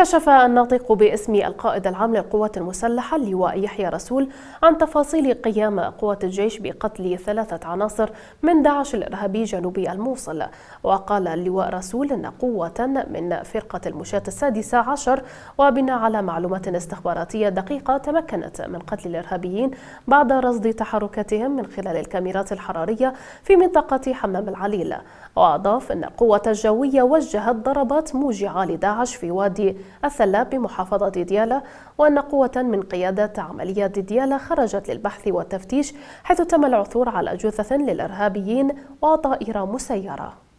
كشف الناطق باسم القائد العام للقوات المسلحة اللواء يحيى رسول عن تفاصيل قيام قوات الجيش بقتل ثلاثة عناصر من داعش الإرهابي جنوبي الموصل وقال اللواء رسول أن قوة من فرقة المشاة السادسة عشر وبناء على معلومات استخباراتية دقيقة تمكنت من قتل الإرهابيين بعد رصد تحركاتهم من خلال الكاميرات الحرارية في منطقة حمام العليل وأضاف أن القوة الجوية وجهت ضربات موجعة لداعش في وادي الثلاب بمحافظة ديالا وأن قوة من قيادة عمليات ديالا خرجت للبحث والتفتيش حيث تم العثور على جثث للإرهابيين وطائرة مسيرة